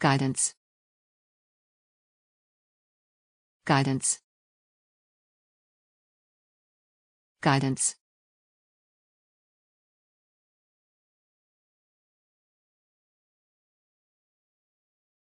Guidance. Guidance. Guidance.